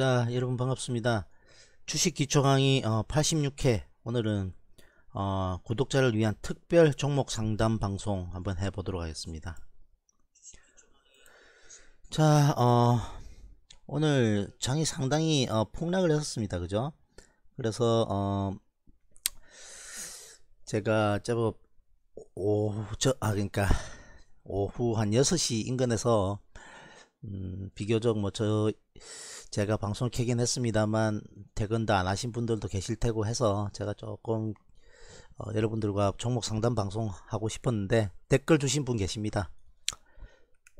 자 여러분 반갑습니다 주식 기초 강의 86회 어, 오늘은 어, 구독자를 위한 특별 종목 상담 방송 한번 해보도록 하겠습니다 자 어, 오늘 장이 상당히 어, 폭락을 했었습니다 그죠 그래서 어, 제가 제법 오후 저, 아 그러니까 오후 한 6시 인근에서 음, 비교적 뭐저 제가 방송을 켜긴 했습니다만 퇴근도안 하신 분들도 계실 테고 해서 제가 조금 어, 여러분들과 종목 상담 방송 하고 싶었는데 댓글 주신 분 계십니다.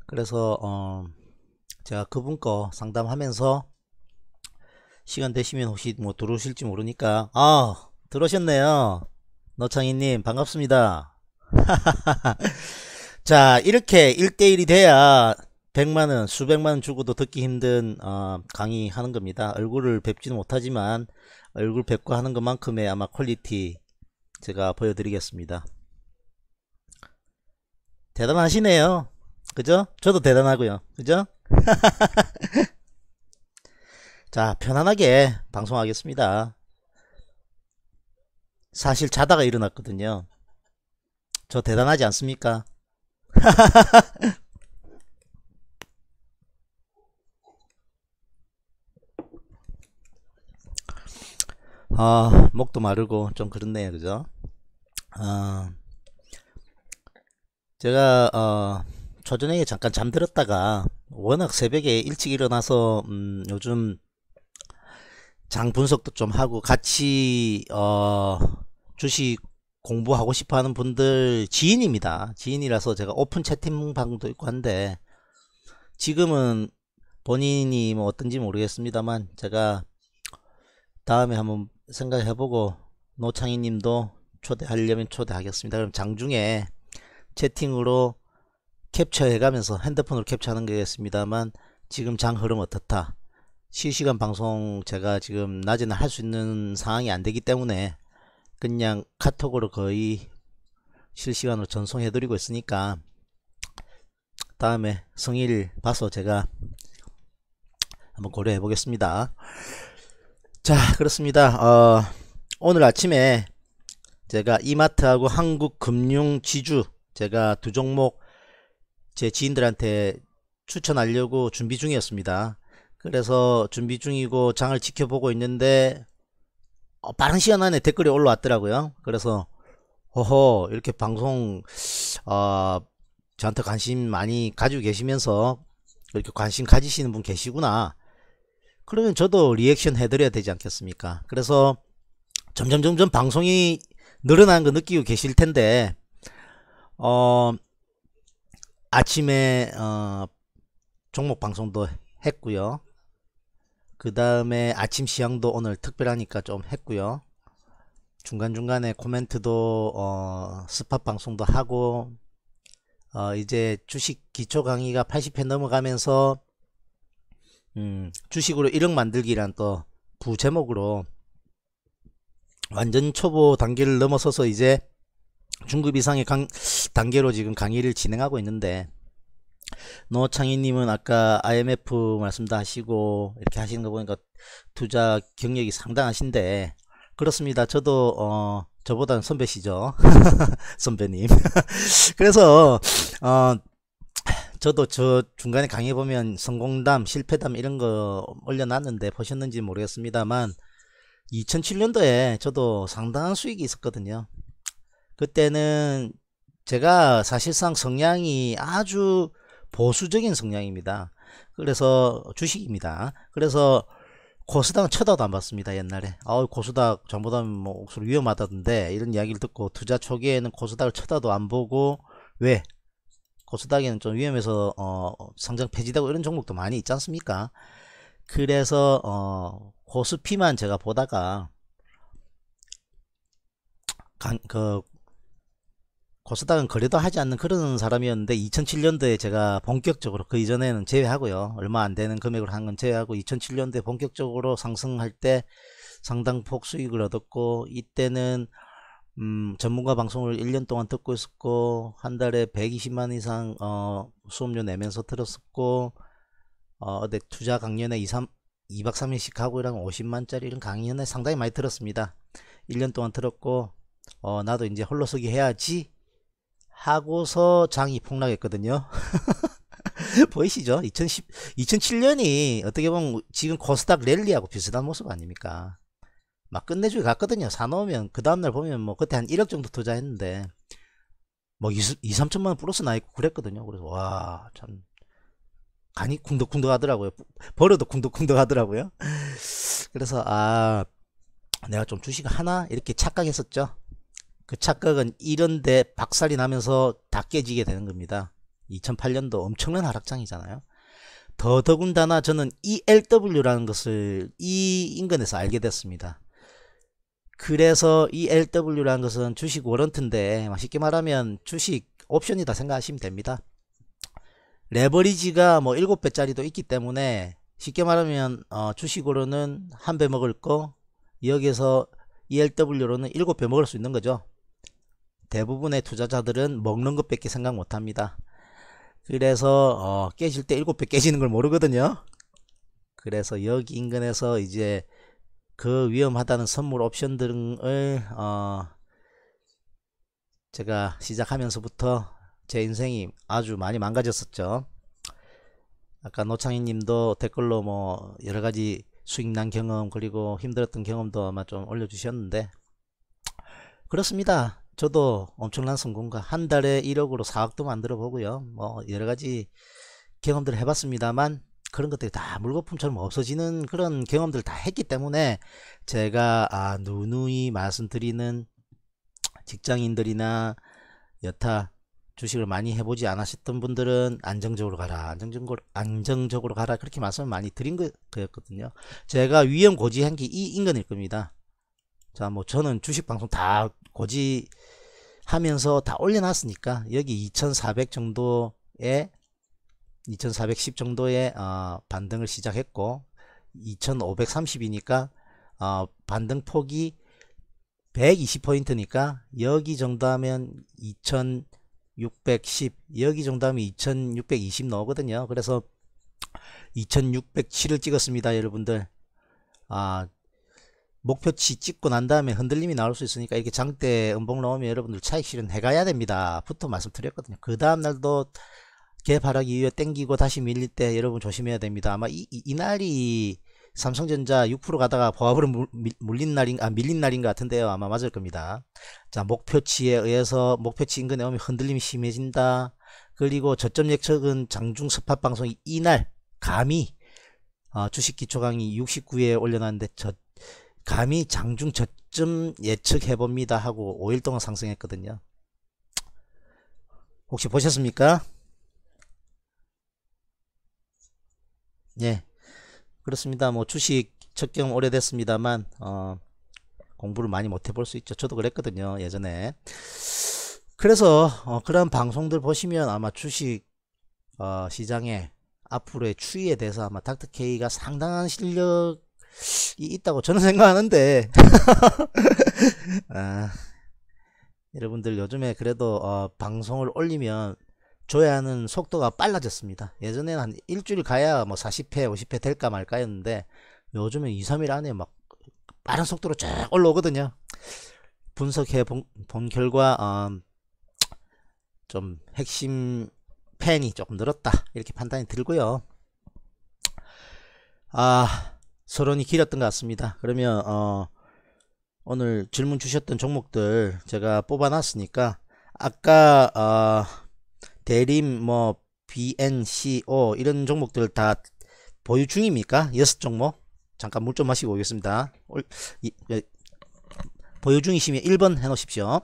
그래서 어, 제가 그분 거 상담하면서 시간 되시면 혹시 뭐 들어오실지 모르니까 아 들어오셨네요. 너창희님 반갑습니다. 자 이렇게 1대1이 돼야 백만원 수백만원 주고도 듣기 힘든 어, 강의 하는 겁니다 얼굴을 뵙지는 못하지만 얼굴 뵙고 하는 것만큼의 아마 퀄리티 제가 보여드리겠습니다 대단하시네요 그죠 저도 대단하고요 그죠 자 편안하게 방송하겠습니다 사실 자다가 일어났거든요 저 대단하지 않습니까 아, 목도 마르고 좀 그렇네요. 그죠? 아, 제가 어, 초저녁에 잠깐 잠들었다가 워낙 새벽에 일찍 일어나서 음, 요즘 장 분석도 좀 하고 같이 어, 주식 공부하고 싶어 하는 분들 지인입니다. 지인이라서 제가 오픈 채팅방도 있고 한데 지금은 본인이 뭐 어떤지 모르겠습니다만 제가 다음에 한번 생각해보고 노창희님도 초대하려면 초대하겠습니다. 그럼 장중에 채팅으로 캡처해가면서 핸드폰으로 캡처하는 거겠습니다만 지금 장 흐름 어떻다. 실시간 방송 제가 지금 낮에는 할 수 있는 상황이 안 되기 때문에 그냥 카톡으로 거의 실시간으로 전송해드리고 있으니까 다음에 성일 봐서 제가 한번 고려해 보겠습니다. 자 그렇습니다 어, 오늘 아침에 제가 이마트하고 한국금융지주 제가 두 종목 제 지인들한테 추천하려고 준비 중이었습니다 그래서 준비 중이고 장을 지켜보고 있는데 어, 빠른 시간 안에 댓글이 올라왔더라고요 그래서 허허 이렇게 방송 어, 저한테 관심 많이 가지고 계시면서 이렇게 관심 가지시는 분 계시구나 그러면 저도 리액션 해드려야 되지 않겠습니까? 그래서 점점 점점 방송이 늘어나는 거 느끼고 계실 텐데 어 아침에 어 종목 방송도 했고요. 그 다음에 아침 시향도 오늘 특별하니까 좀 했고요. 중간중간에 코멘트도 어 스팟 방송도 하고 어 이제 주식 기초 강의가 80회 넘어가면서 음, 주식으로 1억 만들기란 또 부제목으로 완전 초보 단계를 넘어서서 이제 중급 이상의 강, 단계로 지금 강의를 진행하고 있는데 노창희님은 아까 IMF 말씀도 하시고 이렇게 하시는 거 보니까 투자 경력이 상당하신데 그렇습니다. 저도 어 저보다는 선배시죠 선배님. 그래서 어 저도 저 중간에 강의 보면 성공담, 실패담 이런 거 올려놨는데 보셨는지 모르겠습니다만 2007년도에 저도 상당한 수익이 있었거든요. 그때는 제가 사실상 성향이 아주 보수적인 성향입니다. 그래서 주식입니다. 그래서 고수당 쳐다도 안 봤습니다 옛날에 아우 고수당 전보다 뭐 옥수로 위험하다던데 이런 이야기를 듣고 투자 초기에는 고수당을 쳐다도 안 보고 왜 고스닥에는좀 위험해서 어, 상장 폐지되고 이런 종목도 많이 있지 않습니까? 그래서 어, 고스피만 그 제가 보다가 간, 그 고스닥은 거래도 하지 않는 그런 사람이었는데 2007년도에 제가 본격적으로 그 이전에는 제외하고요 얼마 안 되는 금액으로 한 건 제외하고 2007년도에 본격적으로 상승할 때 상당폭 수익을 얻었고 이때는 음, 전문가 방송을 1년 동안 듣고 있었고, 한 달에 120만 이상, 어, 수업료 내면서 들었었고, 어, 내 투자 강연에 2, 3, 2박 3일씩 하고 이런 50만짜리 이런 강연에 상당히 많이 들었습니다. 1년 동안 들었고, 어, 나도 이제 홀로서기 해야지. 하고서 장이 폭락했거든요. 보이시죠? 2010, 2007년이 어떻게 보면 지금 코스닥 랠리하고 비슷한 모습 아닙니까? 막 끝내주게 갔거든요. 사놓으면 그 다음날 보면 뭐 그때 한 1억 정도 투자했는데 뭐 2, 2 3천만 원 플러스 나 있고 그랬거든요. 그래서 와참 간이 쿵덕쿵덕 하더라고요. 버려도 쿵덕쿵덕 하더라고요. 그래서 아 내가 좀 주식 하나 이렇게 착각했었죠. 그 착각은 이런데 박살이 나면서 다 깨지게 되는 겁니다. 2008년도 엄청난 하락장이잖아요. 더더군다나 저는 ELW라는 것을 이 인근에서 알게 됐습니다. 그래서 이 LW라는 것은 주식 워런트인데 쉽게 말하면 주식 옵션이다 생각하시면 됩니다. 레버리지가 뭐 7배짜리도 있기 때문에 쉽게 말하면 어, 주식으로는 한 배 먹을 거 여기에서 ELW로는 7배 먹을 수 있는 거죠. 대부분의 투자자들은 먹는 것밖에 생각 못합니다. 그래서 어, 깨질 때 7배 깨지는 걸 모르거든요. 그래서 여기 인근에서 이제 그 위험하다는 선물 옵션 등을 어 제가 시작하면서부터 제 인생이 아주 많이 망가졌었죠. 아까 노창희 님도 댓글로 뭐 여러가지 수익난 경험 그리고 힘들었던 경험도 아마 좀 올려주셨는데 그렇습니다. 저도 엄청난 성공과 한 달에 1억으로 4억도 만들어 보고요. 뭐 여러가지 경험들을 해봤습니다만 그런 것들이 다 물거품처럼 없어지는 그런 경험들을 다 했기 때문에 제가 아, 누누이 말씀드리는 직장인들이나 여타 주식을 많이 해보지 않았었던 분들은 안정적으로 가라 안정적으로 안정적으로 가라 그렇게 말씀을 많이 드린 거였거든요 제가 위험 고지한게 이 인근일 겁니다 자뭐 저는 주식 방송 다 고지 하면서 다 올려놨으니까 여기 2400 정도에 2410 정도의 어, 반등을 시작했고 2530이니까 어, 반등 폭이 120포인트니까 여기 정도 하면 2610 여기 정도 하면 2620 나오거든요 그래서 2607을 찍었습니다 여러분들 아 목표치 찍고 난 다음에 흔들림이 나올 수 있으니까 이렇게 장대 음봉 나오면 여러분들 차익 실은 해가야 됩니다 부터 말씀드렸거든요 그 다음날도 개발하기 이후에 땡기고 다시 밀릴 때 여러분 조심해야 됩니다. 아마 이, 이, 이 날이 삼성전자 6% 가다가 보합으로 물린 날인, 아, 밀린 날인 것 같은데요. 아마 맞을 겁니다. 자, 목표치에 의해서 목표치 인근에 오면 흔들림이 심해진다. 그리고 저점 예측은 장중 스팟 방송이 이날 감히 어, 주식 기초 강의 69에 올려놨는데 저, 감히 장중 저점 예측해봅니다 하고 5일 동안 상승했거든요. 혹시 보셨습니까? 예. 그렇습니다. 뭐 주식 적경 오래됐습니다만 어, 공부를 많이 못 해볼 수 있죠. 저도 그랬거든요. 예전에. 그래서 어, 그런 방송들 보시면 아마 주식 어, 시장에 앞으로의 추이에 대해서 아마 닥터 K가 상당한 실력이 있다고 저는 생각하는데 아, 여러분들 요즘에 그래도 어, 방송을 올리면 줘야 하는 속도가 빨라졌습니다. 예전에는 한 일주일 가야 뭐 40회, 50회 될까 말까 였는데 요즘은 2, 3일 안에 막 빠른 속도로 쫙 올라오거든요. 분석해 본, 본 결과 어, 좀 핵심 팬이 조금 늘었다 이렇게 판단이 들고요. 아 서론이 길었던 것 같습니다. 그러면 어, 오늘 질문 주셨던 종목들 제가 뽑아놨으니까 아까 어, 대림, 뭐 BNCO 이런 종목들 다 보유 중입니까? 여섯 종목 잠깐 물 좀 마시고 오겠습니다. 예. 보유 중이시면 1번 해놓으십시오.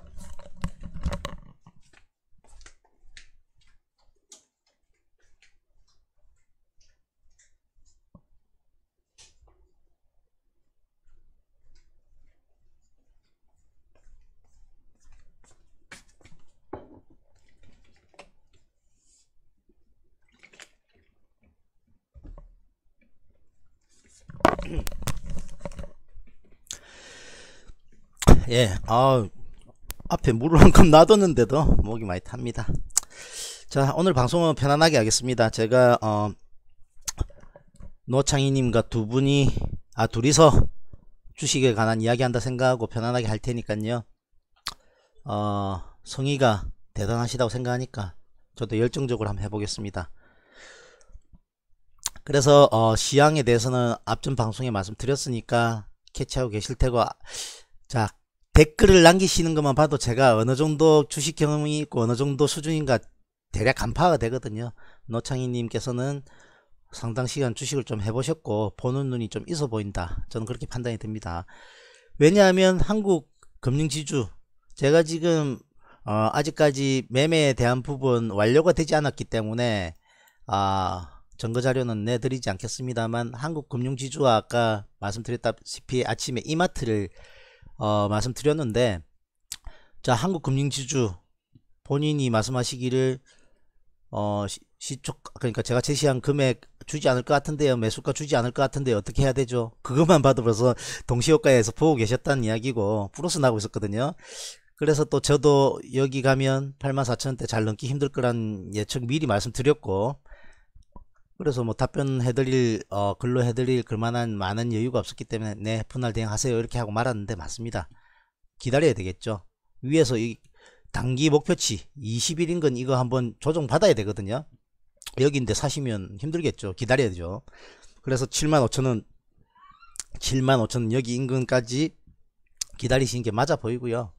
예, 아, 앞에 물을 한 컵 놔뒀는데도 목이 많이 탑니다. 자, 오늘 방송은 편안하게 하겠습니다. 제가, 어, 노창희님과 두 분이, 아, 둘이서 주식에 관한 이야기 한다 생각하고 편안하게 할 테니까요. 어, 성의가 대단하시다고 생각하니까 저도 열정적으로 한번 해보겠습니다. 그래서 어, 시향에 대해서는 앞전 방송에 말씀드렸으니까 캐치하고 계실 테고 아, 자 댓글을 남기시는 것만 봐도 제가 어느 정도 주식 경험이 있고 어느 정도 수준인가 대략 간파가 되거든요. 노창희님께서는 상당 시간 주식을 좀 해보셨고 보는 눈이 좀 있어 보인다. 저는 그렇게 판단이 됩니다 왜냐하면 한국 금융지주 제가 지금 어 아직까지 매매에 대한 부분 완료가 되지 않았기 때문에 아증거 자료는 내드리지 않겠습니다만 한국 금융지주와 아까 말씀드렸다시피 아침에 이마트를 어, 말씀드렸는데 자 한국금융지주 본인이 말씀하시기를 어 시촉 그러니까 제가 제시한 금액 주지 않을 것 같은데요 매수가 주지 않을 것 같은데 어떻게 해야 되죠 그것만 받으면서 동시효과에서 보고 계셨다는 이야기고 플러스 나고 있었거든요 그래서 또 저도 여기 가면 84,000원대 잘 넘기 힘들 거란 예측 미리 말씀드렸고 그래서 뭐 답변해드릴 어, 글로 해드릴 그만한 많은 여유가 없었기 때문에 네 분할 대응하세요 이렇게 하고 말았는데 맞습니다 기다려야 되겠죠 위에서 이 단기 목표치 20일인 건 이거 한번 조정 받아야 되거든요 여기인데 사시면 힘들겠죠 기다려야 되죠 그래서 75,000원 75,000원 여기 인근까지 기다리시는 게 맞아 보이고요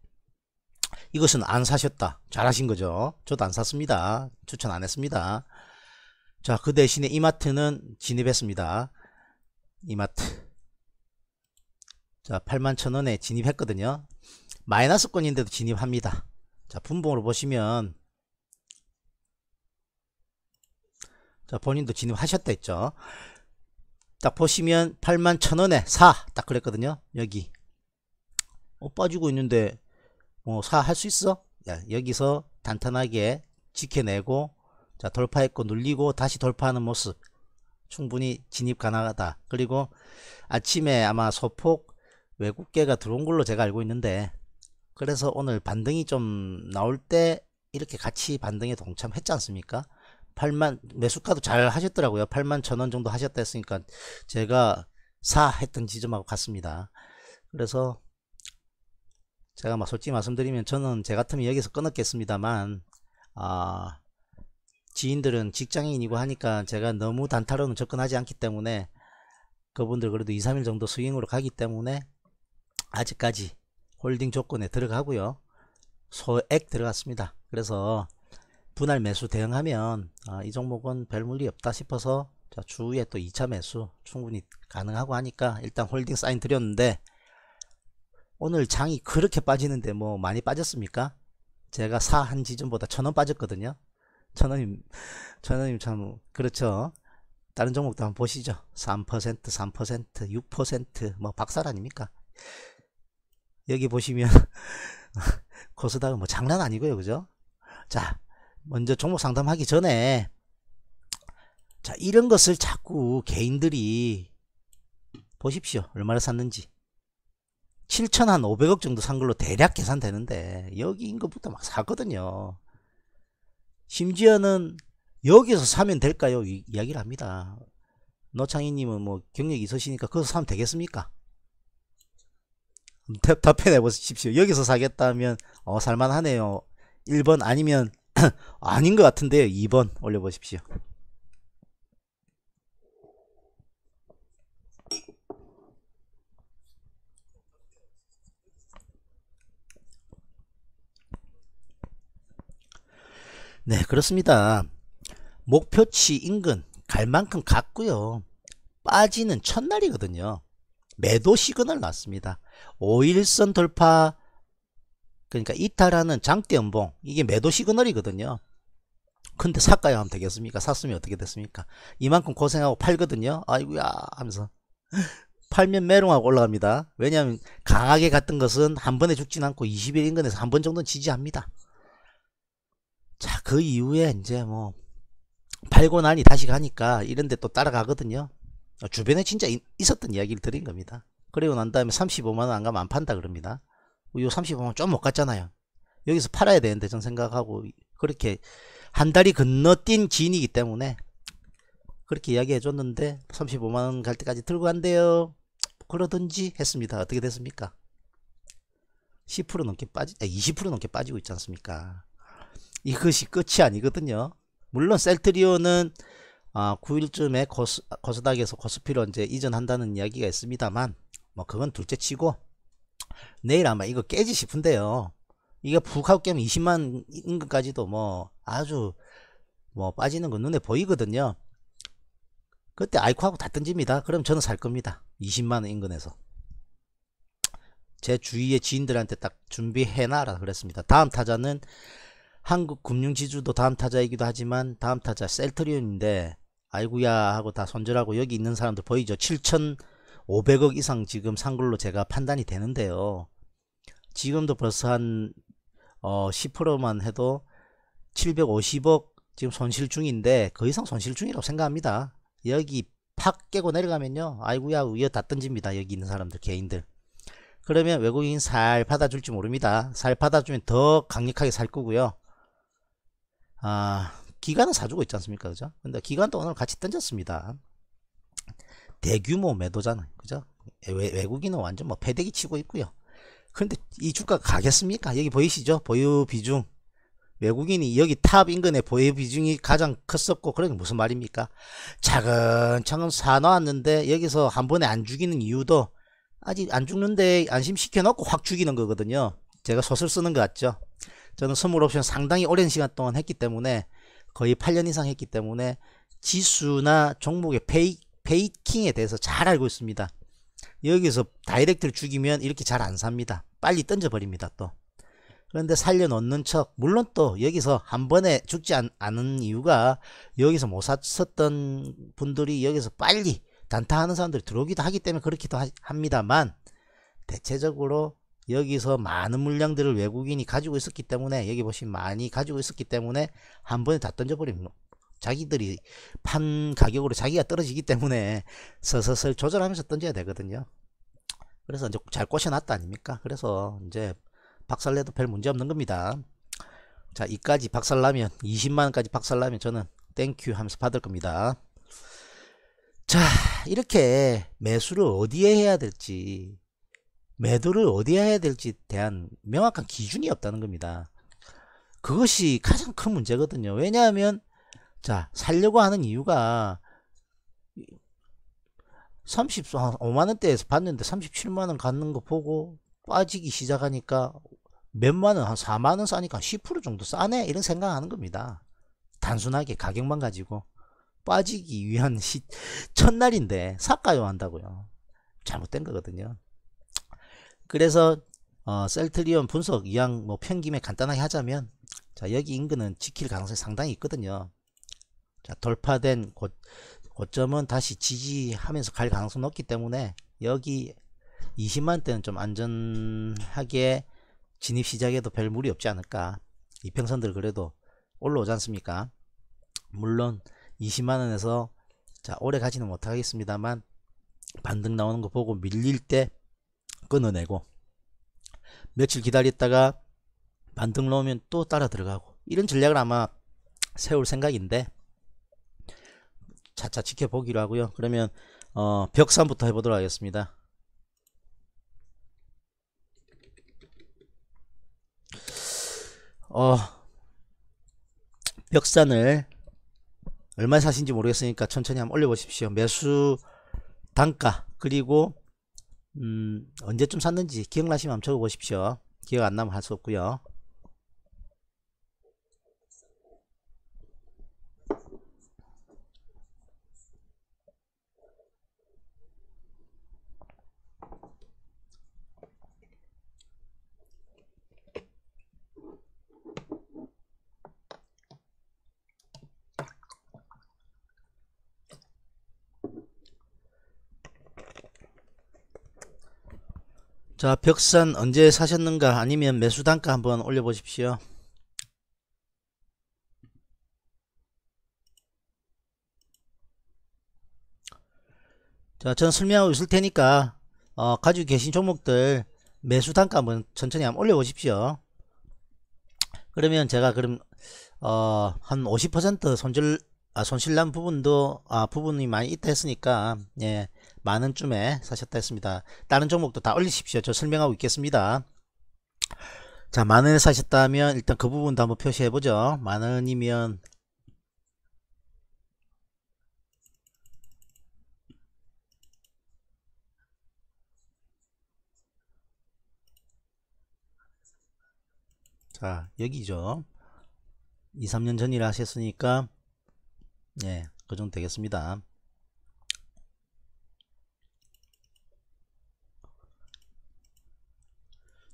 이것은 안 사셨다 잘하신 거죠 저도 안 샀습니다 추천 안 했습니다 자, 그 대신에 이마트는 진입했습니다. 이마트. 자, 81,000원에 진입했거든요. 마이너스권인데도 진입합니다. 자, 분봉으로 보시면 자, 본인도 진입하셨다 했죠. 딱 보시면 81,000원에 4딱 그랬거든요. 여기. 어, 빠지고 있는데 뭐4 할 수 있어? 야, 여기서 단단하게 지켜내고 자 돌파했고 눌리고 다시 돌파하는 모습 충분히 진입 가능하다 그리고 아침에 아마 소폭 외국계가 들어온 걸로 제가 알고 있는데 그래서 오늘 반등이 좀 나올 때 이렇게 같이 반등에 동참했지 않습니까 8만 매수가도 잘 하셨더라고요 8만 천원 정도 하셨다 했으니까 제가 사 했던 지점하고 같습니다 그래서 제가 막 솔직히 말씀드리면 저는 제 같으면 여기서 끊었겠습니다만 아 지인들은 직장인이고 하니까 제가 너무 단타로는 접근하지 않기 때문에 그분들 그래도 2, 3일 정도 스윙으로 가기 때문에 아직까지 홀딩 조건에 들어가고요. 소액 들어갔습니다. 그래서 분할 매수 대응하면 아, 이 종목은 별물리 없다 싶어서 자, 주에 또 2차 매수 충분히 가능하고 하니까 일단 홀딩 사인 드렸는데 오늘 장이 그렇게 빠지는데 뭐 많이 빠졌습니까? 제가 사 한 지점보다 천원 빠졌거든요. 천원님, 천원님 참, 그렇죠. 다른 종목도 한번 보시죠. 3%, 3%, 6%뭐 박살 아닙니까? 여기 보시면 코스닥은 뭐 장난 아니고요. 그죠? 자, 먼저 종목 상담하기 전에 자, 이런 것을 자꾸 개인들이 보십시오. 얼마나 샀는지. 7 500억 정도 산 걸로 대략 계산되는데 여기인 것부터 막샀거든요 심지어는 여기서 사면 될까요? 이, 야기를 합니다. 노창희님은 뭐 경력이 있으시니까 거기서 사면 되겠습니까? 답, 답변해 보십시오. 여기서 사겠다면 어, 살만하네요. 1번 아니면 아닌 것 같은데요. 2번 올려보십시오. 네 그렇습니다 목표치 인근 갈 만큼 갔고요 빠지는 첫날이거든요 매도 시그널 났습니다 5일선 돌파 그러니까 이탈하는 장대 연봉 이게 매도 시그널이거든요 근데 샀가야 하면 되겠습니까 샀으면 어떻게 됐습니까 이만큼 고생하고 팔거든요 아이구야 하면서 팔면 메롱하고 올라갑니다 왜냐하면 강하게 갔던 것은 한 번에 죽진 않고 20일 인근에서 한 번 정도는 지지합니다 자, 그 이후에 이제 뭐 팔고 나니 다시 가니까 이런데 또 따라가거든요. 주변에 진짜 있었던 이야기를 드린 겁니다. 그리고 난 다음에 35만원 안 가면 안 판다 그럽니다. 요 35만원 좀 못 갔잖아요. 여기서 팔아야 되는데 전 생각하고 그렇게 한 달이 건너뛴 지인이기 때문에 그렇게 이야기해 줬는데 35만원 갈 때까지 들고 간대요. 그러든지 했습니다. 어떻게 됐습니까? 10% 넘게 빠지, 20% 아, 넘게 빠지고 있지 않습니까? 이것이 끝이 아니거든요. 물론 셀트리온은 아, 9일쯤에 거스, 거스닥에서 코스피로 이제 이전한다는 이야기가 있습니다만 뭐 그건 둘째 치고 내일 아마 이거 깨지 싶은데요. 이게 북하고 깨면 20만 인근까지도 뭐 아주 뭐 빠지는 건 눈에 보이거든요. 그때 아이코하고 다 던집니다. 그럼 저는 살 겁니다. 20만원 인근에서. 제 주위의 지인들한테 딱 준비해놔라 그랬습니다. 다음 타자는 한국 금융지주도 다음 타자이기도 하지만 다음 타자 셀트리온인데 아이구야 하고 다 손절하고 여기 있는 사람들 보이죠? 7,500억 이상 지금 산 걸로 제가 판단이 되는데요. 지금도 벌써 한 어, 10%만 해도 750억 지금 손실 중인데 그 이상 손실 중이라고 생각합니다. 여기 팍 깨고 내려가면요. 아이구야 위에 다 던집니다. 여기 있는 사람들 개인들. 그러면 외국인 살 받아줄지 모릅니다. 살 받아주면 더 강력하게 살 거고요. 아, 기간은 사주고 있지 않습니까? 그죠? 근데 기간도 오늘 같이 던졌습니다. 대규모 매도잖아요. 그죠? 외, 국인은 완전 뭐 패대기 치고 있고요. 그런데 이 주가 가겠습니까? 여기 보이시죠? 보유 비중. 외국인이 여기 탑 인근의 보유 비중이 가장 컸었고 그러니 무슨 말입니까? 차근차근 사놓았는데 여기서 한 번에 안 죽이는 이유도 아직 안 죽는데 안심시켜 놓고 확 죽이는 거거든요. 제가 소설 쓰는 것 같죠? 저는 선물 옵션 상당히 오랜 시간 동안 했기 때문에 거의 8년 이상 했기 때문에 지수나 종목의 페이, 페이킹에 대해서 잘 알고 있습니다. 여기서 다이렉트를 죽이면 이렇게 잘 안 삽니다. 빨리 던져버립니다, 또. 그런데 살려놓는 척, 물론 또 여기서 한 번에 죽지 않, 않은 이유가 여기서 못 샀었던 분들이 여기서 빨리 단타하는 사람들이 들어오기도 하기 때문에 그렇기도 하, 합니다만, 대체적으로 여기서 많은 물량들을 외국인이 가지고 있었기 때문에 여기 보시면 많이 가지고 있었기 때문에 한 번에 다 던져버립니다. 자기들이 판 가격으로 자기가 떨어지기 때문에 서서서 조절하면서 던져야 되거든요. 그래서 이제 잘 꼬셔놨다 아닙니까? 그래서 이제 박살내도 별 문제 없는 겁니다. 자, 이까지 박살나면 20만원까지 박살나면 저는 땡큐 하면서 받을 겁니다. 자, 이렇게 매수를 어디에 해야 될지 매도를 어디에 해야 될지 대한 명확한 기준이 없다는 겁니다. 그것이 가장 큰 문제거든요. 왜냐하면 자 살려고 하는 이유가 35만원대에서 봤는데 37만원 갖는 거 보고 빠지기 시작하니까 몇만원 한 4만원 싸니까 10% 정도 싸네 이런 생각하는 겁니다. 단순하게 가격만 가지고 빠지기 위한 시, 첫날인데 삭가요 한다고요. 잘못된 거거든요. 그래서 어, 셀트리온 분석 이왕 뭐 편김에 간단하게 하자면 자 여기 인근은 지킬 가능성이 상당히 있거든요. 자 돌파된 고, 고점은 다시 지지하면서 갈 가능성이 높기 때문에 여기 20만대는 좀 안전하게 진입 시작에도 별 무리 없지 않을까 이평선들 그래도 올라오지 않습니까 물론 20만원에서 자 오래 가지는 못하겠습니다만 반등 나오는 거 보고 밀릴 때 끊어내고 며칠 기다렸다가 반등 놓으면 또 따라 들어가고 이런 전략을 아마 세울 생각인데 차차 지켜보기로 하고요 그러면 어, 벽산부터 해보도록 하겠습니다 어, 벽산을 얼마에 사신지 모르겠으니까 천천히 한번 올려보십시오 매수 단가 그리고 음, 언제쯤 샀는지 기억나시면 한번 적어보십시오. 기억 안 나면 할 수 없고요. 자 벽산 언제 사셨는가 아니면 매수 단가 한번 올려보십시오. 자, 저는 설명하고 있을 테니까 어, 가지고 계신 종목들 매수 단가 한번 천천히 한번 올려보십시오. 그러면 제가 그럼 어, 한 50% 손절 아, 손실난 부분도 아, 부분이 많이 있다 했으니까 예, 만 원쯤에 사셨다 했습니다. 다른 종목도 다 올리십시오. 저 설명하고 있겠습니다. 자, 만 원에 사셨다면 일단 그 부분도 한번 표시해 보죠. 만 원이면 자, 여기죠. 2, 3년 전이라 하셨으니까 예, 그 정도 되겠습니다.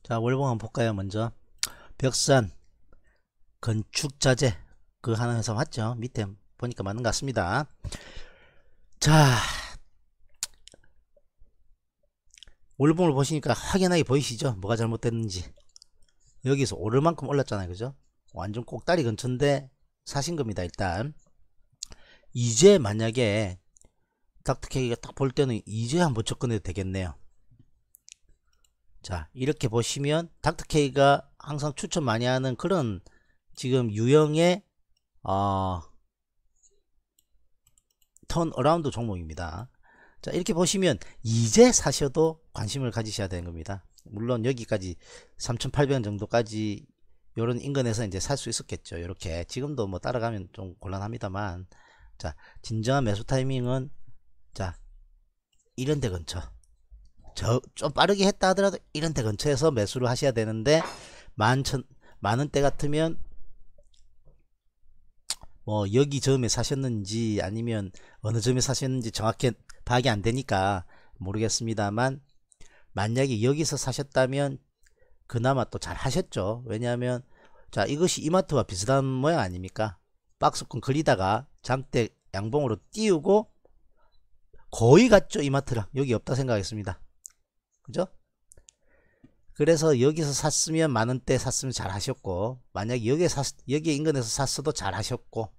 자, 월봉 한번 볼까요, 먼저. 벽산, 건축자재, 그 하는 회사 맞죠? 밑에 보니까 맞는 것 같습니다. 자, 월봉을 보시니까 확연하게 보이시죠? 뭐가 잘못됐는지. 여기서 오를 만큼 올랐잖아요, 그죠? 완전 꼭다리 근처인데 사신 겁니다, 일단. 이제 만약에 닥터케이가 딱 볼 때는 이제 한번 접근해도 되겠네요 자 이렇게 보시면 닥터케이가 항상 추천 많이 하는 그런 지금 유형의 어, 턴어라운드 종목입니다 자 이렇게 보시면 이제 사셔도 관심을 가지셔야 되는 겁니다 물론 여기까지 3,800원 정도까지 요런 인근에서 이제 살 수 있었겠죠 이렇게 지금도 뭐 따라가면 좀 곤란합니다만 자, 진정한 매수 타이밍은 자, 이런 데 근처. 저, 좀 빠르게 했다 하더라도 이런 데 근처에서 매수를 하셔야 되는데, 만천, 많은 때 같으면, 뭐, 여기 점에 사셨는지 아니면 어느 점에 사셨는지 정확히 파악이 안 되니까 모르겠습니다만, 만약에 여기서 사셨다면 그나마 또 잘 하셨죠. 왜냐하면 자 이것이 이마트와 비슷한 모양 아닙니까? 박스권 그리다가 장대 양봉으로 띄우고 거의 같죠 이마트랑 여기 없다 생각했습니다 그죠 그래서 여기서 샀으면 많은 때 샀으면 잘 하셨고 만약 여기에 샀, 여기 인근에서 샀어도 잘 하셨고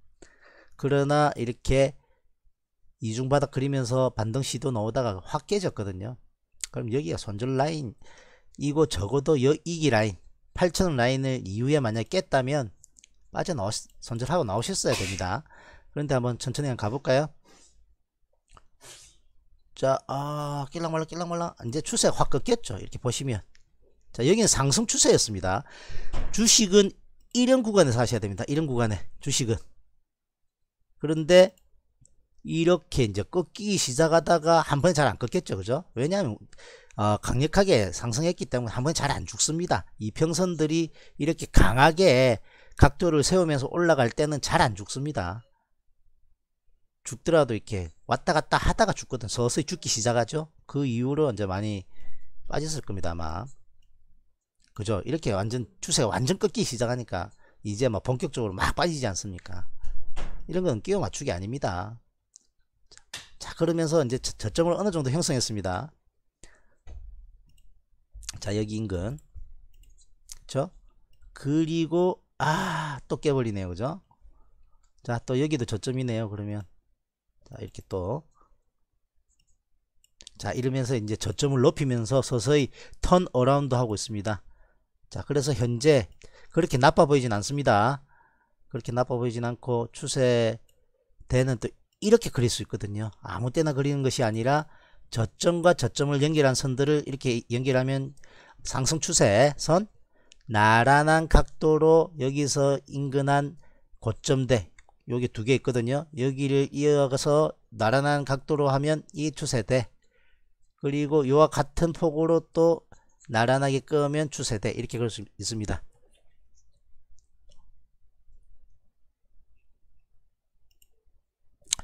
그러나 이렇게 이중바닥 그리면서 반등 시도 넣으다가확 깨졌거든요 그럼 여기가 손절 라인 이고 적어도 여, 이기 라인 8천원 라인을 이후에 만약 깼다면 빠져나오 손절하고 나오셨어야 됩니다 그런데 한번 천천히 한번 가볼까요? 자, 아, 낄랑말랑 낄랑말랑. 이제 추세가 확 꺾였죠. 이렇게 보시면. 자, 여기는 상승 추세였습니다. 주식은 이런 구간에서 하셔야 됩니다. 이런 구간에. 주식은. 그런데 이렇게 이제 꺾기 시작하다가 한 번에 잘 안 꺾였죠. 그죠? 왜냐하면 어, 강력하게 상승했기 때문에 한 번에 잘 안 죽습니다. 이 평선들이 이렇게 강하게 각도를 세우면서 올라갈 때는 잘 안 죽습니다. 죽더라도 이렇게 왔다 갔다 하다가 죽거든 서서히 죽기 시작하죠 그 이후로 이제 많이 빠졌을 겁니다 아마 그죠 이렇게 완전 추세가 완전 꺾기 시작하니까 이제 막 뭐 본격적으로 막 빠지지 않습니까 이런 건 끼워 맞추기 아닙니다 자 그러면서 이제 저점을 어느 정도 형성했습니다 자 여기 인근 그죠 그리고 아 또 깨버리네요 그죠 자 또 여기도 저점이네요 그러면 자, 이렇게 또. 자, 이러면서 이제 저점을 높이면서 서서히 턴 어라운드 하고 있습니다. 자, 그래서 현재 그렇게 나빠 보이진 않습니다. 그렇게 나빠 보이진 않고 추세대는 또 이렇게 그릴 수 있거든요. 아무 때나 그리는 것이 아니라 저점과 저점을 연결한 선들을 이렇게 연결하면 상승 추세 선 나란한 각도로 여기서 인근한 고점대 여기 두 개 있거든요. 여기를 이어서 가 나란한 각도로 하면 이 추세대 그리고 이와 같은 폭으로 또 나란하게 끄면 추세대 이렇게 그럴 수 있습니다.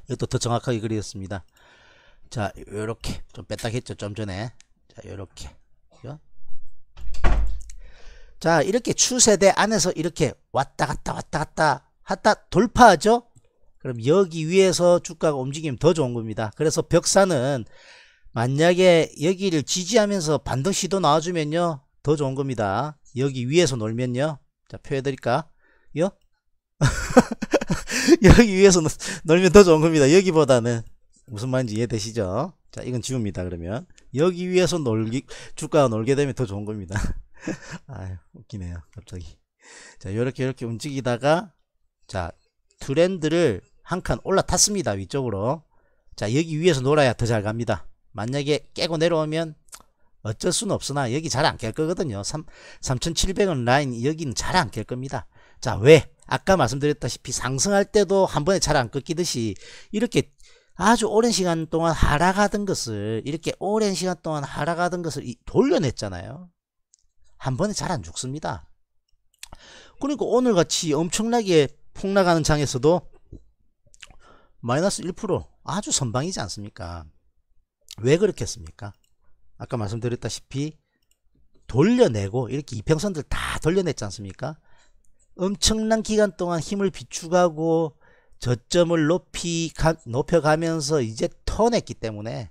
이것도 더 정확하게 그리겠습니다. 자, 요렇게 좀 뺐다 했죠, 좀 전에. 자, 요렇게. 자, 이렇게 추세대 안에서 이렇게 왔다 갔다 왔다 갔다 하딱 돌파하죠? 그럼 여기 위에서 주가가 움직이면 더 좋은 겁니다. 그래서 벽사는 만약에 여기를 지지하면서 반드 시도 나와주면요. 더 좋은 겁니다. 여기 위에서 놀면요. 자, 표해드릴까? 요? 여기 위에서 놀면 더 좋은 겁니다. 여기보다는. 무슨 말인지 이해되시죠? 자, 이건 지웁니다. 그러면. 여기 위에서 놀기, 주가가 놀게 되면 더 좋은 겁니다. 아유, 웃기네요. 갑자기. 자, 요렇게, 요렇게 움직이다가 자 트렌드를 한 칸 올라탔습니다 위쪽으로 자 여기 위에서 놀아야 더 잘 갑니다 만약에 깨고 내려오면 어쩔 수는 없으나 여기 잘 안 깰 거거든요 3, 7 0 0원 라인 여기는 잘 안 깰 겁니다 자 왜? 아까 말씀드렸다시피 상승할 때도 한 번에 잘 안 꺾이듯이 이렇게 아주 오랜 시간 동안 하락하던 것을 이렇게 오랜 시간 동안 하락하던 것을 돌려냈잖아요 한 번에 잘 안 죽습니다 그러니까 오늘같이 엄청나게 폭락하는 장에서도 마이너스 1% 아주 선방이지 않습니까? 왜 그렇겠습니까? 아까 말씀드렸다시피 돌려내고 이렇게 이평선들 다 돌려냈지 않습니까? 엄청난 기간 동안 힘을 비축하고 저점을 높이 가, 높여가면서 이제 터냈기 때문에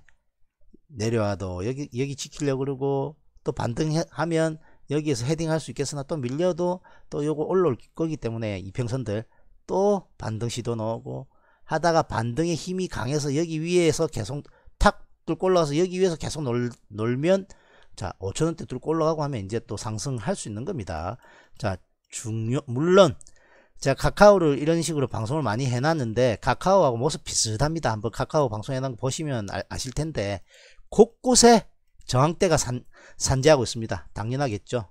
내려와도 여기 여기 지키려고 그러고 또 반등하면 여기에서 헤딩할 수 있겠으나 또 밀려도 또 요거 올라올 거기 때문에 이평선들 또 반등 시도 나오고 하다가 반등의 힘이 강해서 여기 위에서 계속 탁 뚫고 올라가서 여기 위에서 계속 놀, 놀면 자 5천원대 뚫고 올라가고 하면 이제 또 상승할 수 있는 겁니다 자 중요 물론 제가 카카오를 이런 식으로 방송을 많이 해놨는데 카카오하고 모습 비슷합니다 한번 카카오 방송해놓은 거 보시면 아, 아실 텐데 곳곳에 저항대가 산, 산재하고 있습니다. 당연하겠죠.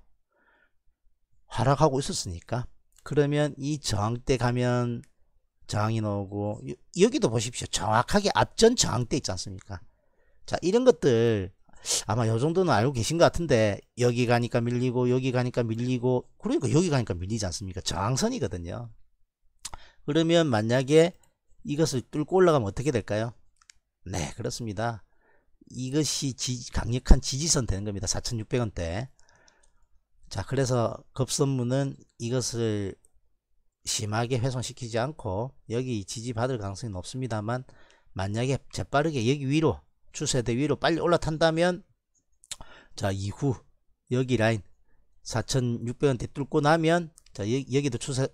하락하고 있었으니까. 그러면 이 저항대 가면 저항이 나오고 여기도 보십시오. 정확하게 앞전 저항대 있지 않습니까? 자 이런 것들 아마 요 정도는 알고 계신 것 같은데 여기 가니까 밀리고 여기 가니까 밀리고 그러니까 여기 가니까 밀리지 않습니까? 저항선이거든요. 그러면 만약에 이것을 뚫고 올라가면 어떻게 될까요? 네 그렇습니다. 이것이 지, 강력한 지지선 되는 겁니다. 4,600원대. 자, 그래서 급선무는 이것을 심하게 훼손시키지 않고 여기 지지받을 가능성이 높습니다만 만약에 재빠르게 여기 위로 추세대 위로 빨리 올라탄다면 자 이후 여기 라인 4,600원대 뚫고 나면 자 여기, 도 추세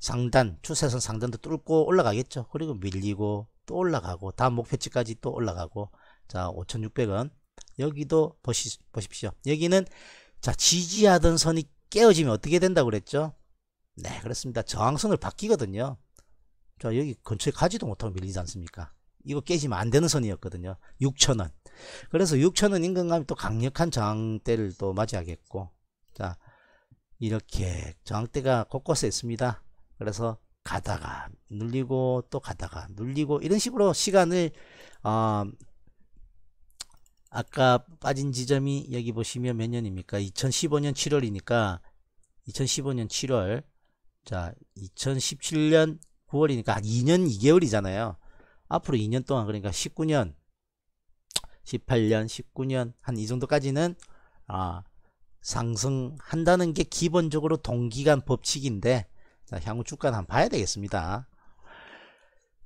상단 추세선 상단도 뚫고 올라가겠죠 그리고 밀리고 또 올라가고 다음 목표치까지 또 올라가고 자 5600원 여기도 보시, 보십시오 여기는 자 지지하던 선이 깨어지면 어떻게 된다고 그랬죠 네 그렇습니다 저항선을 바뀌거든요 자 여기 근처에 가지도 못하고 밀리지 않습니까 이거 깨지면 안 되는 선이었거든요 6천원 그래서 6천원 인근감이 또 강력한 저항대를 또 맞이하겠고 자 이렇게 저항대가 곳곳에 있습니다 그래서 가다가 눌리고 또 가다가 눌리고 이런 식으로 시간을 어, 아까 빠진 지점이 여기 보시면 몇 년입니까? 2015년 7월이니까 2015년 7월 자 2017년 9월이니까 2년 2개월이잖아요. 앞으로 2년 동안 그러니까 19년 18년 19년 한 이 정도까지는 아 상승한다는 게 기본적으로 동기간 법칙인데 자, 향후 주가는 한번 봐야 되겠습니다.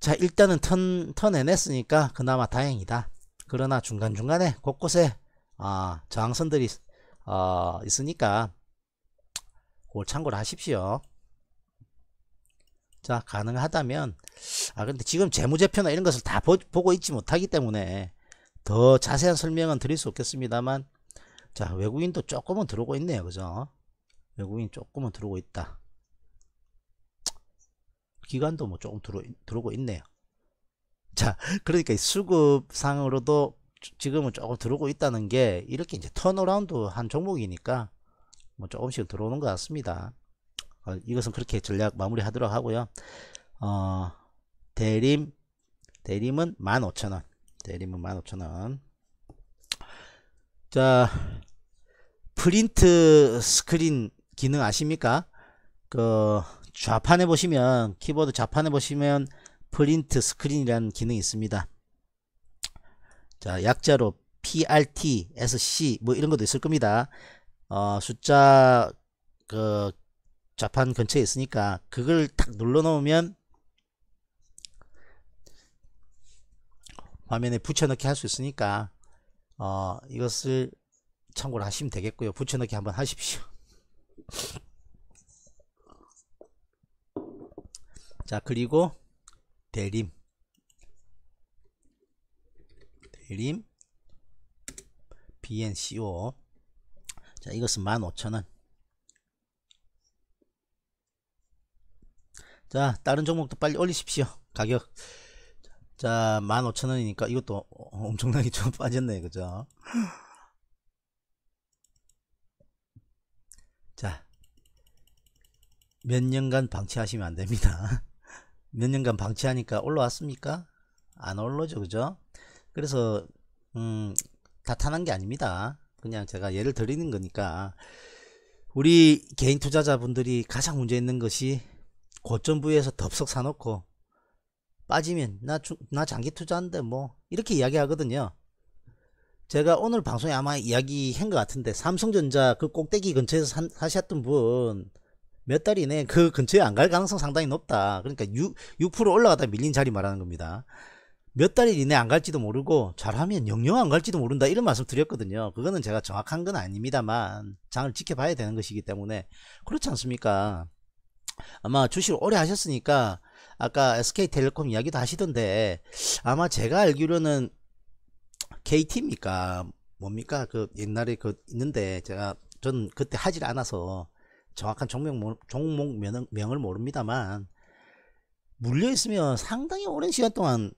자 일단은 턴, 턴 해냈으니까 그나마 다행이다. 그러나 중간중간에 곳곳에 어, 저항선들이 어, 있으니까 그걸 참고를 하십시오. 자 가능하다면 아 근데 지금 재무제표나 이런 것을 다 보, 보고 있지 못하기 때문에 더 자세한 설명은 드릴 수 없겠습니다만 자 외국인도 조금은 들어오고 있네요 그죠 외국인 조금은 들어오고 있다 기관도 뭐 조금 들어, 들어오고 있네요 자, 그러니까 수급상으로도 지금은 조금 들어오고 있다는 게 이렇게 이제 턴어라운드 한 종목이니까 뭐 조금씩 들어오는 것 같습니다. 어, 이것은 그렇게 전략 마무리 하도록 하고요. 어, 대림, 대림은 15,000원. 대림은 15,000원. 자, 프린트 스크린 기능 아십니까? 그, 좌판에 보시면, 키보드 좌판에 보시면, 프린트 스크린이라는 기능이 있습니다. 자, 약자로 PRT, SC 뭐 이런 것도 있을 겁니다. 어, 숫자 그 좌판 근처에 있으니까 그걸 탁 눌러 놓으면 화면에 붙여넣기 할 수 있으니까 어, 이것을 참고를 하시면 되겠고요. 붙여넣기 한번 하십시오. 자 그리고 대림 대림 BNCO 자 이것은 15,000원 자 다른 종목도 빨리 올리십시오 가격 자 15,000원이니까 이것도 엄청나게 좀 빠졌네 그죠 자 몇 년간 방치하시면 안됩니다 몇 년간 방치하니까 올라왔습니까? 안 올라오죠. 그죠? 그래서 음, 나타난 게 아닙니다. 그냥 제가 예를 드리는 거니까 우리 개인 투자자분들이 가장 문제 있는 것이 고점 부위에서 덥석 사놓고 빠지면 나, 주, 나 장기 투자한데 뭐 이렇게 이야기 하거든요. 제가 오늘 방송에 아마 이야기한 것 같은데 삼성전자 그 꼭대기 근처에서 사, 사셨던 분 몇달 이내에 그 근처에 안 갈 가능성 상당히 높다. 그러니까 6, 6% 올라갔다 밀린 자리 말하는 겁니다. 몇 달 이내에 안 갈지도 모르고 잘하면 영영 안 갈지도 모른다. 이런 말씀 드렸거든요. 그거는 제가 정확한 건 아닙니다만 장을 지켜봐야 되는 것이기 때문에 그렇지 않습니까? 아마 주식을 오래 하셨으니까 아까 SK텔레콤 이야기도 하시던데 아마 제가 알기로는 KT입니까? 뭡니까? 그 옛날에 그 있는데 제가 전 그때 하질 않아서 정확한 종목, 종목 명, 명을 모릅니다만 물려있으면 상당히 오랜 시간 동안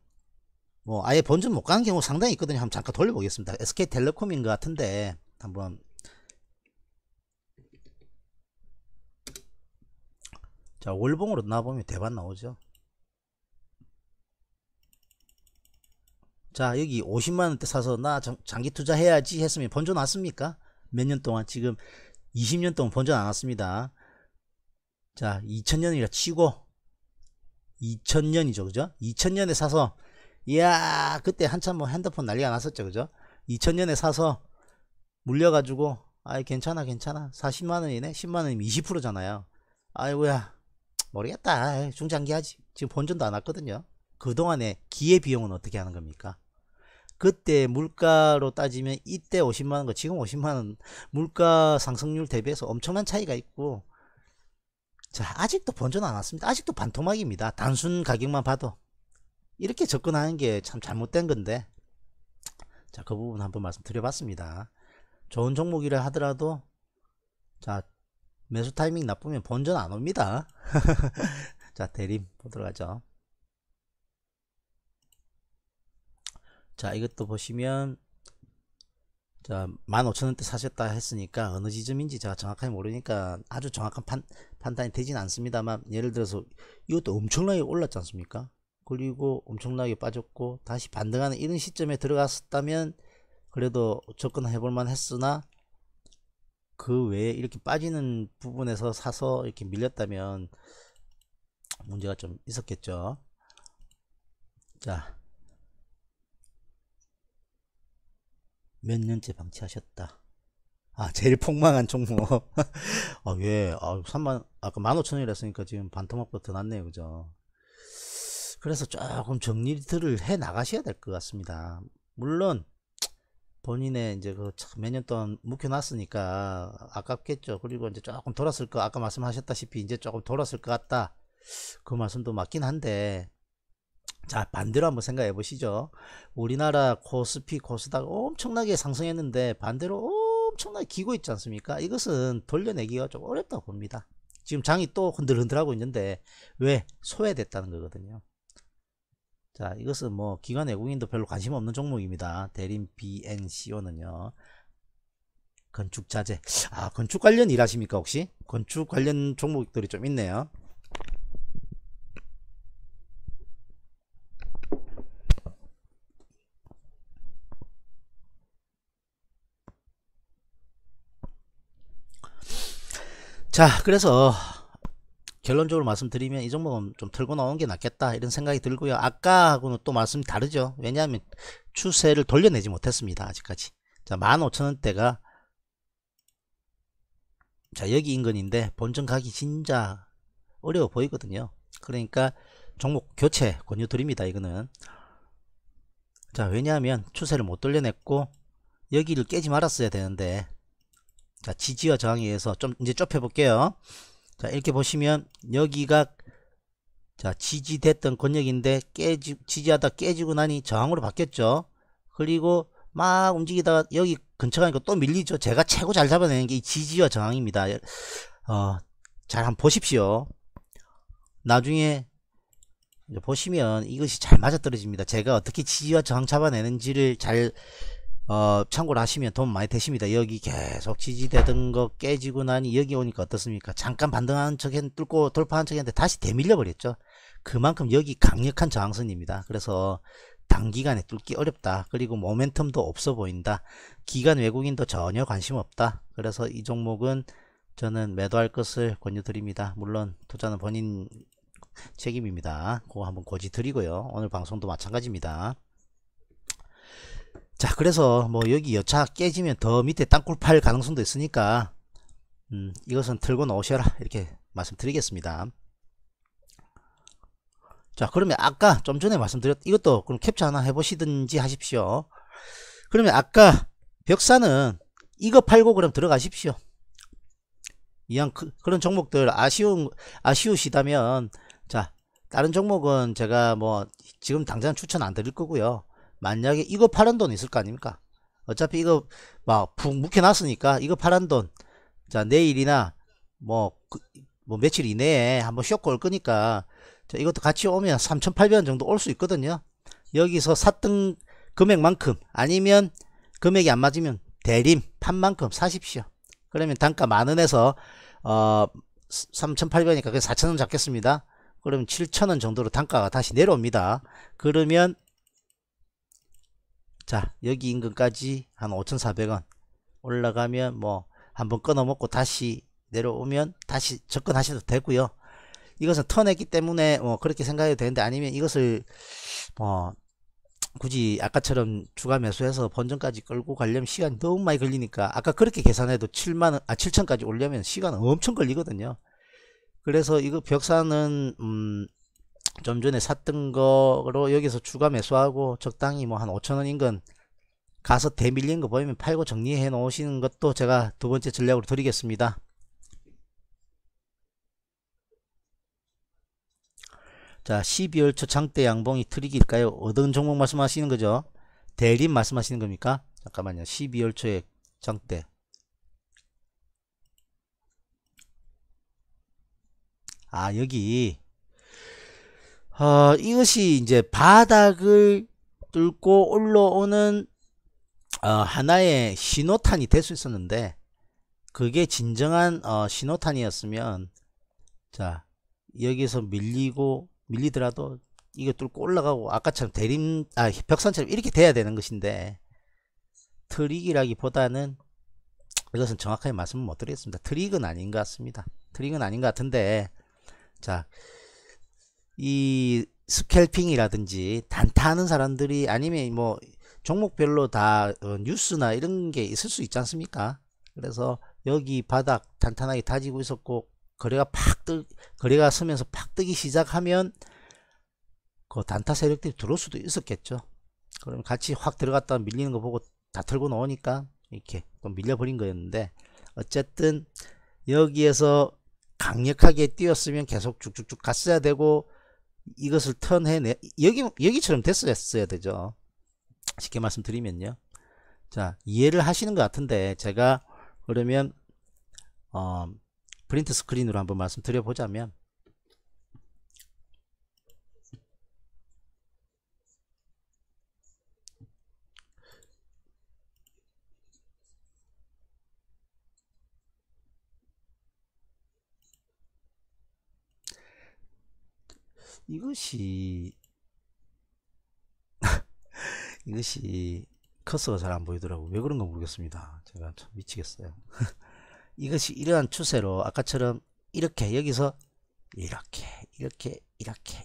뭐 아예 본전 못 가는 경우 상당히 있거든요. 한번 잠깐 돌려보겠습니다. SK텔레콤인 것 같은데 한번 자 월봉으로 나보면 대반 나오죠. 자 여기 50만원대 사서 나 장기 투자해야지 했으면 번져 났습니까? 몇 년 동안 지금 20년 동안 본전 안 왔습니다. 자, 2000년이라 치고 2000년이죠. 그죠? 2000년에 사서 이야, 그때 한참 뭐 핸드폰 난리가 났었죠. 그죠? 2000년에 사서 물려 가지고 아이 괜찮아 괜찮아. 40만 원이네. 10만 원이면 20%잖아요. 아이고야. 모르겠다. 중장기 하지. 지금 본전도 안 왔거든요. 그동안에 기회 비용은 어떻게 하는 겁니까? 그때 물가로 따지면 이때 50만원과 그 지금 50만원 물가 상승률 대비해서 엄청난 차이가 있고 자 아직도 번전 안 왔습니다 아직도 반토막입니다 단순 가격만 봐도 이렇게 접근하는 게 참 잘못된 건데 자그 부분 한번 말씀드려 봤습니다 좋은 종목이라 하더라도 자 매수 타이밍 나쁘면 번전 안 옵니다 자 대림 보도록 하죠 자 이것도 보시면 자 15,000원대 사셨다 했으니까 어느 지점인지 제가 정확하게 모르니까 아주 정확한 판, 판단이 되진 않습니다만 예를 들어서 이것도 엄청나게 올랐지 않습니까 그리고 엄청나게 빠졌고 다시 반등하는 이런 시점에 들어갔었다면 그래도 접근해 볼만 했으나 그 외에 이렇게 빠지는 부분에서 사서 이렇게 밀렸다면 문제가 좀 있었겠죠 자몇 년째 방치하셨다. 아, 제일 폭망한 종목. 아, 왜? 예. 아, 3만, 아까 15,000원이라 했으니까 지금 반토막보다 더 낫네요. 그죠? 그래서 조금 정리들을 해 나가셔야 될 것 같습니다. 물론, 본인의 이제 그 몇 년 동안 묵혀놨으니까 아깝겠죠. 그리고 이제 조금 돌았을 거, 아까 말씀하셨다시피 이제 조금 돌았을 것 같다. 그 말씀도 맞긴 한데, 자 반대로 한번 생각해 보시죠 우리나라 코스피 코스닥 엄청나게 상승했는데 반대로 엄청나게 기고 있지 않습니까 이것은 돌려내기가 좀 어렵다고 봅니다 지금 장이 또 흔들흔들하고 있는데 왜 소외됐다는 거거든요 자 이것은 뭐 기관 외국인도 별로 관심 없는 종목입니다 대림 BNCO는요 건축자재 아 건축 관련 일하십니까 혹시 건축 관련 종목들이 좀 있네요 자 그래서 결론적으로 말씀드리면 이 종목은 좀 털고 나온 게 낫겠다 이런 생각이 들고요 아까하고는 또 말씀이 다르죠 왜냐하면 추세를 돌려내지 못했습니다 아직까지 자 15,000원대가 자 여기 인근인데 본전 가기 진짜 어려워 보이거든요 그러니까 종목 교체 권유 드립니다 이거는 자 왜냐하면 추세를 못 돌려냈고 여기를 깨지 말았어야 되는데 자, 지지와 저항에 의해서 좀 이제 좁혀 볼게요. 자, 이렇게 보시면 여기가 자, 지지됐던 권역인데 깨지 지지하다 깨지고 나니 저항으로 바뀌었죠. 그리고 막 움직이다가 여기 근처 가니까 또 밀리죠. 제가 최고 잘 잡아내는 게 이 지지와 저항입니다. 어, 잘 한번 보십시오. 나중에 보시면 이것이 잘 맞아떨어집니다. 제가 어떻게 지지와 저항 잡아내는지를 잘 어, 참고를 하시면 돈 많이 되십니다. 여기 계속 지지되던 거 깨지고 나니 여기 오니까 어떻습니까? 잠깐 반등한 척 했, 뚫고 돌파한 척 했는데 다시 대밀려 버렸죠. 그만큼 여기 강력한 저항선입니다. 그래서 단기간에 뚫기 어렵다. 그리고 모멘텀도 없어 보인다. 기간 외국인도 전혀 관심 없다. 그래서 이 종목은 저는 매도할 것을 권유드립니다. 물론 투자는 본인 책임입니다. 그거 한번 고지 드리고요. 오늘 방송도 마찬가지입니다. 자 그래서 뭐 여기 여차 깨지면 더 밑에 땅굴 팔 가능성도 있으니까 음, 이것은 들고 놓으셔라 이렇게 말씀드리겠습니다 자 그러면 아까 좀 전에 말씀드렸 이것도 그럼 캡처 하나 해보시든지 하십시오 그러면 아까 벽사는 이거 팔고 그럼 들어가십시오 이왕 그, 런 종목들 아쉬운 아쉬우시다면 자 다른 종목은 제가 뭐 지금 당장 추천 안 드릴 거고요 만약에 이거 파란 돈 있을 거 아닙니까? 어차피 이거 막 푹 묵혀놨으니까 이거 파란 돈. 자, 내일이나 뭐, 그, 뭐 며칠 이내에 한번 쇼크 올 거니까 자, 이것도 같이 오면 3,800원 정도 올 수 있거든요. 여기서 샀던 금액만큼 아니면 금액이 안 맞으면 대림 판만큼 사십시오. 그러면 단가 만원에서 어 3,800원이니까 그 4,000원 잡겠습니다. 그러면 7,000원 정도로 단가가 다시 내려옵니다. 그러면 자 여기 인근까지 한 5,400원 올라가면 뭐 한번 끊어먹고 다시 내려오면 다시 접근하셔도 되고요 이것은 터했기 때문에 뭐 그렇게 생각해도 되는데 아니면 이것을 뭐 굳이 아까처럼 주가 매수해서 본전까지 끌고 가려면 시간이 너무 많이 걸리니까 아까 그렇게 계산해도 7만원 아 7천까지 올려면 시간 엄청 걸리거든요 그래서 이거 벽산은음 좀 전에 샀던 거로 여기서 추가 매수하고 적당히 뭐 한 5천원 인근 가서 대밀린 거 보이면 팔고 정리해 놓으시는 것도 제가 두 번째 전략으로 드리겠습니다. 자 12월 초 장대 양봉이 트릭일까요? 어떤 종목 말씀하시는 거죠? 대림 말씀하시는 겁니까? 잠깐만요. 12월 초에 장대 아 여기 어, 이것이 이제 바닥을 뚫고 올라오는 어, 하나의 신호탄이 될 수 있었는데 그게 진정한 어, 신호탄이었으면 자 여기서 밀리고 밀리더라도 이거 뚫고 올라가고 아까처럼 대림 아 벽산처럼 이렇게 돼야 되는 것인데 트릭이라기보다는 이것은 정확하게 말씀을 못 드리겠습니다. 트릭은 아닌 것 같습니다. 트릭은 아닌 것 같은데 자이 스캘핑이라든지 단타하는 사람들이 아니면 뭐 종목별로 다 어, 뉴스나 이런 게 있을 수 있지 않습니까? 그래서 여기 바닥 단단하게 다지고 있었고 거래가 팍 뜨, 거래가 서면서 팍 뜨기 시작하면 그 단타 세력들이 들어올 수도 있었겠죠. 그럼 같이 확 들어갔다 밀리는 거 보고 다 털고 나오니까 이렇게 또 밀려버린 거였는데 어쨌든 여기에서 강력하게 뛰었으면 계속 쭉쭉쭉 갔어야 되고 이것을 턴해내 여기 여기처럼 됐어야 되죠 쉽게 말씀드리면요 자 이해를 하시는 것 같은데 제가 그러면 어, 프린트 스크린으로 한번 말씀드려 보자면 이것이 이것이 커서가 잘 안 보이더라고 왜 그런가 모르겠습니다 제가 참 미치겠어요 이것이 이러한 추세로 아까처럼 이렇게 여기서 이렇게 이렇게 이렇게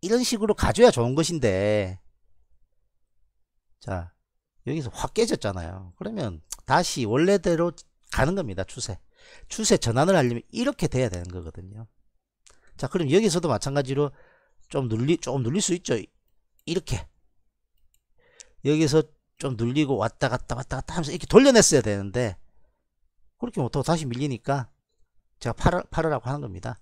이런 식으로 가져야 좋은 것인데 자 여기서 확 깨졌잖아요 그러면 다시 원래대로 가는 겁니다 추세 추세 전환을 하려면 이렇게 돼야 되는 거거든요 자 그럼 여기서도 마찬가지로 좀 늘리 조금 늘릴 수 있죠 이렇게 여기서 좀 늘리고 왔다 갔다 왔다 갔다 하면서 이렇게 돌려냈어야 되는데 그렇게 못하고 다시 밀리니까 제가 팔을 팔으라고 하는 겁니다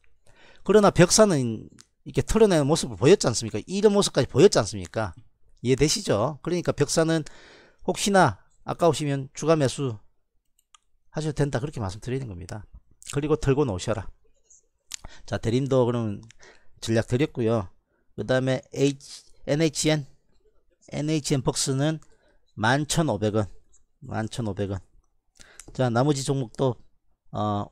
그러나 벽사는 이렇게 털어내는 모습을 보였지 않습니까 이런 모습까지 보였지 않습니까 이해되시죠 그러니까 벽사는 혹시나 아까우시면 주가 매수 하셔도 된다 그렇게 말씀드리는 겁니다 그리고 털고 놓으셔라 자 대림도 그럼 전략 드렸고요 그 다음에 NHN NHN 벅스는 11,500원 11,500원 자 나머지 종목도 어,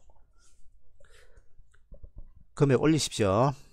금액 올리십시오